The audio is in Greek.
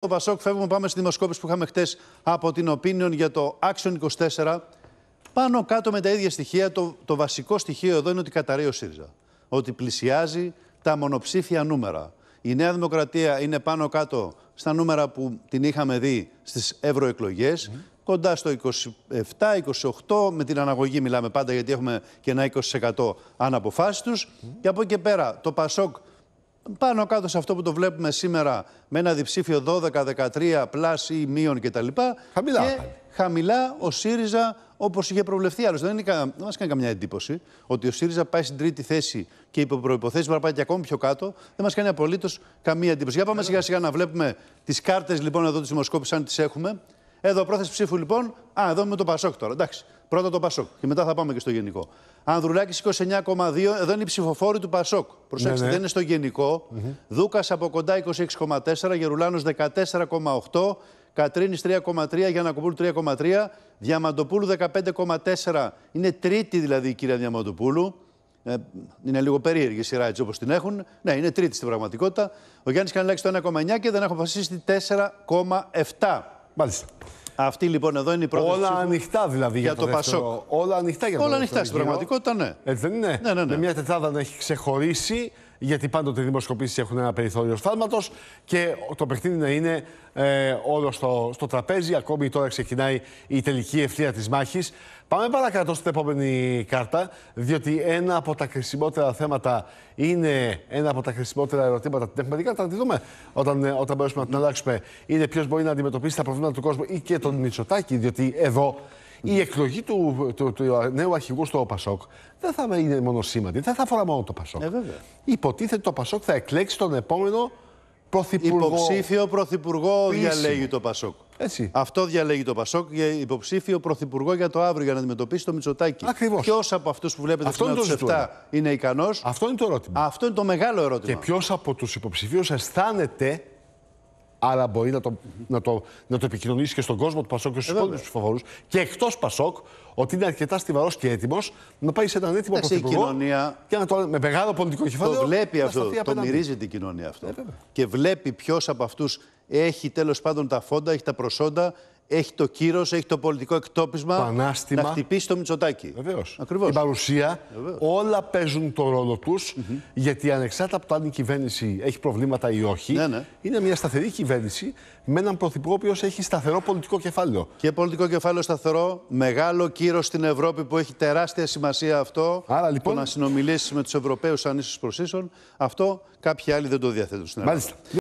Το ΠΑΣΟΚ φεύγουμε πάμε στη δημοσκόπηση που είχαμε χτες από την Opinion για το Action 24. Πάνω κάτω με τα ίδια στοιχεία, το, το βασικό στοιχείο εδώ είναι ότι καταραίει ο ΣΥΡΙΖΑ. Ότι πλησιάζει τα μονοψήφια νούμερα. Η Νέα Δημοκρατία είναι πάνω κάτω στα νούμερα που την είχαμε δει στις ευρωεκλογές. Κοντά στο 27-28, με την αναγωγή μιλάμε πάντα γιατί έχουμε και ένα 20% αναποφάσιστους. Mm. Και από εκεί πέρα το ΠΑΣΟΚ πάνω κάτω σε αυτό που το βλέπουμε σήμερα με ένα διψήφιο 12, 13, πλάσι ή μείον κτλ. Χαμηλά. Και χαμηλά ο ΣΥΡΙΖΑ όπως είχε προβλεφθεί. Άλλωστε, δεν, κα... δεν μας κάνει καμιά εντύπωση ότι ο ΣΥΡΙΖΑ πάει στην τρίτη θέση και υπό προϋποθέσεις μπορεί να πάει και ακόμη πιο κάτω. Δεν μας κάνει απολύτως καμία εντύπωση. Για πάμε σιγά-σιγά να βλέπουμε τις κάρτες λοιπόν εδώ τη δημοσκόπηση, αν τις έχουμε. Εδώ πρόθεση ψήφου λοιπόν. Α, εδώ με το Πασόκ τώρα. Εντάξει. Πρώτα το Πασόκ και μετά θα πάμε και στο γενικό. Ανδρουλάκη 29,2. Εδώ είναι η ψηφοφόρη του Πασόκ. Προσέξτε, ναι, ναι. δεν είναι στο γενικό. Mm Δούκας από κοντά 26,4. Γερουλάνο 14,8. Κατρίνη 3,3, Γιανακοπούλου 3,3, Διαμαντοπούλου 15,4. Είναι τρίτη δηλαδή η κυρία Διαμαντοπούλου. Ε, είναι λίγο περίεργη η σειρά έτσι όπως την έχουν. Ναι, είναι τρίτη στην πραγματικότητα. Ο Γιάννης Κανελάκη το 1,9 και δεν έχω αποφασίσει 4,7. Μάλιστα. Αυτή λοιπόν εδώ είναι η πρόταση. Όλα ανοιχτά δηλαδή για, για το, το Πασόκ. Όλα ανοιχτά για το Όλα ανοιχτά στην πραγματικότητα, ναι. Έτσι δεν είναι. Ναι, ναι, ναι. Με μια τετράδα να έχει ξεχωρίσει γιατί πάντοτε οι δημοσκοπήσεις έχουν ένα περιθώριο σφάλματος και το παιχνίδι να είναι ε, όλο στο, στο τραπέζι. Ακόμη τώρα ξεκινάει η τελική ευθεία της μάχης. Πάμε παρακάτω στην επόμενη κάρτα, διότι ένα από τα χρησιμότερα θέματα είναι ένα από τα χρησιμότερα ερωτήματα την έχουμε κάρτα. Να τη δούμε όταν, ε, όταν μπορέσουμε να την αλλάξουμε. Είναι ποιος μπορεί να αντιμετωπίσει τα προβλήματα του κόσμου ή και τον Μητσοτάκη, διότι εδώ η εκλογή του, του, του, νέου αρχηγού στο ΠΑΣΟΚ δεν θα είναι μόνο μονοσήμαντη, δεν θα αφορά μόνο το ΠΑΣΟΚ. Ε, βέβαια. Υποτίθεται το ΠΑΣΟΚ θα εκλέξει τον επόμενο πρωθυπουργό. Υποψήφιο πρωθυπουργό διαλέγει το ΠΑΣΟΚ. Έτσι. Αυτό διαλέγει το Πασόκ για υποψήφιο πρωθυπουργό για το αύριο για να αντιμετωπίσει το Μητσοτάκι. Ακριβώς. Ποιος από αυτούς που βλέπετε αυτό είναι είναι ικανός. Αυτό είναι το ερώτημα. Αυτό είναι το μεγάλο ερώτημα. Και ποιος από τους υποψηφίους αισθάνεται αλλά μπορεί να το, να το, να το επικοινωνήσει και στον κόσμο του Πασόκ και στους ε, υπόλοιπους ψηφοφόρους και εκτός Πασόκ ότι είναι αρκετά στιβαρός και έτοιμος να πάει σε έναν έτοιμο πρωθυπουργό κοινωνία... και να το με μεγάλο πολιτικό κεφάλαιο. Το βλέπει αυτό. Το μυρίζει την κοινωνία αυτό. Ε, και βλέπει ποιος από αυτούς έχει τέλος πάντων τα φόντα, έχει τα προσόντα, έχει το κύρος, έχει το πολιτικό εκτόπισμα Πανάστημα. να χτυπήσει το Μητσοτάκι. Βεβαίω. Η παρουσία, όλα παίζουν το ρόλο τους, γιατί ανεξάρτητα από το αν η κυβέρνηση έχει προβλήματα ή όχι, ναι, ναι. είναι μια σταθερή κυβέρνηση με έναν πρωθυπουργό που έχει σταθερό πολιτικό κεφάλαιο. Και πολιτικό κεφάλαιο σταθερό, μεγάλο κύρος στην Ευρώπη που έχει τεράστια σημασία αυτό. Άρα λοιπόν, Το να συνομιλήσεις με τους Ευρωπαίους αν ίσω αυτό κάποιοι άλλοι δεν το διαθέτουν στην Ελλάδα.